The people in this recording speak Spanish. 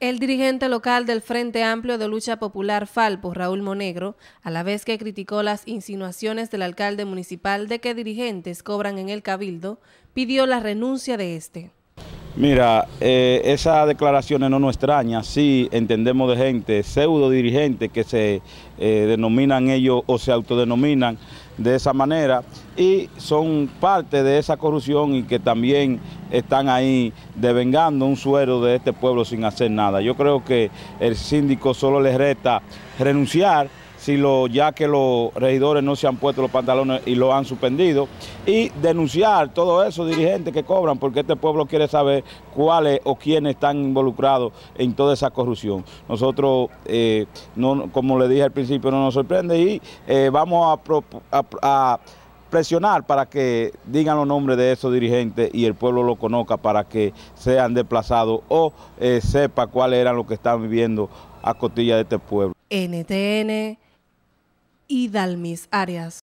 El dirigente local del Frente Amplio de Lucha Popular Falpo, Raúl Monegro, a la vez que criticó las insinuaciones del alcalde municipal de que dirigentes cobran en el Cabildo, pidió la renuncia de este. Mira, eh, esas declaraciones no nos extrañan, sí entendemos de gente, pseudo dirigente que se eh, denominan ellos o se autodenominan de esa manera, y son parte de esa corrupción y que también están ahí devengando un suero de este pueblo sin hacer nada. Yo creo que el síndico solo le resta renunciar si lo, ya que los regidores no se han puesto los pantalones y lo han suspendido, y denunciar todo eso dirigentes que cobran, porque este pueblo quiere saber cuáles o quiénes están involucrados en toda esa corrupción. Nosotros, eh, no, como le dije al principio, no nos sorprende y eh, vamos a presionar para que digan los nombres de esos dirigentes y el pueblo lo conozca para que sean desplazados o eh, sepa cuáles eran los que están viviendo a costilla de este pueblo. NTN y Dalmis Arias.